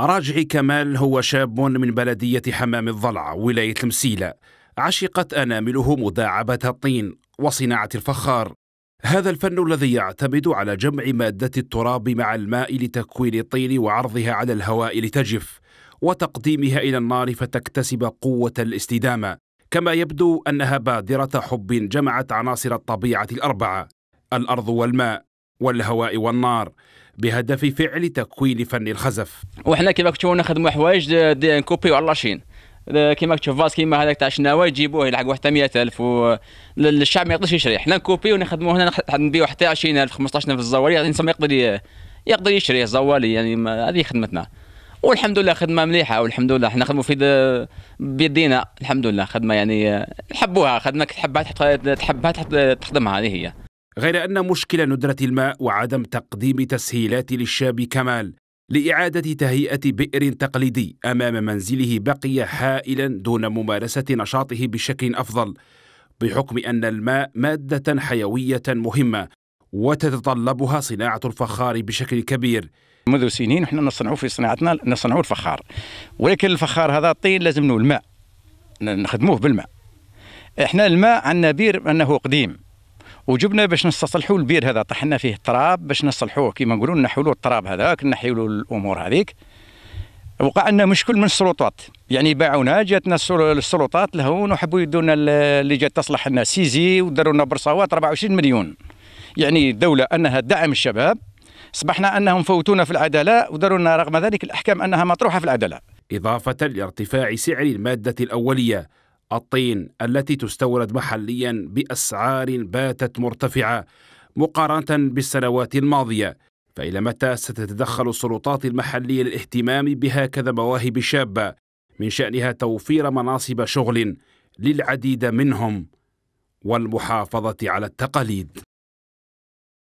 راجعي كمال هو شاب من بلدية حمام الضلع ولاية المسيلة عشقت أنامله مداعبة الطين وصناعة الفخار هذا الفن الذي يعتمد على جمع مادة التراب مع الماء لتكوين الطين وعرضها على الهواء لتجف وتقديمها إلى النار فتكتسب قوة الاستدامة كما يبدو أنها بادرة حب جمعت عناصر الطبيعة الأربعة الأرض والماء والهواء والنار بهدف فعل تكوين فن الخزف وحنا كما كنتو نخدموا حوايج آه، نكوبيو على لاشين آه، كيما تشوف فاس كيما هذاك تاع الشناوي يجيبوه يلحق واحد 100000 والشعب الشعب ما يقدرش يشري حنا نكوبي ونخدموا هنا نبيعوا حتى 20000 15000 الزوالي يعني ما يقدر يقدر يشري الزوالي يعني هذه خدمتنا والحمد لله خدمه مليحه والحمد لله حنا نخدموا في بيدينا الحمد لله خدمه يعني آه، نحبوها خدمه تحبها تحبها تخدمها هذه هي غير أن مشكل ندرة الماء وعدم تقديم تسهيلات للشاب كمال لإعادة تهيئة بئر تقليدي أمام منزله بقي حائلا دون ممارسة نشاطه بشكل أفضل بحكم أن الماء مادة حيوية مهمة وتتطلبها صناعة الفخار بشكل كبير منذ سنين نحن نصنعوا في صناعتنا نصنعوا الفخار ولكن الفخار هذا الطين لازم له الماء نخدموه بالماء احنا الماء عندنا بير انه قديم وجبنا باش نستصلحوا البير هذا طحنا فيه التراب باش نصلحوه كيما نقولوا نحولوا التراب هذاك نحيولوا الامور هذيك وقع لنا مشكل من السلطات يعني باعونا جاتنا السلطات لهون وحبوا يدونا اللي جات تصلح لنا سيزي وداروا لنا برصاوات 24 مليون يعني الدولة أنها دعم الشباب أصبحنا أنهم فوتونا في العدالة وداروا لنا رغم ذلك الأحكام أنها مطروحة في العدالة إضافة لارتفاع سعر المادة الأولية الطين التي تستورد محليا باسعار باتت مرتفعه مقارنه بالسنوات الماضيه فالى متى ستتدخل السلطات المحليه للاهتمام بهكذا مواهب شابه من شانها توفير مناصب شغل للعديد منهم والمحافظه على التقاليد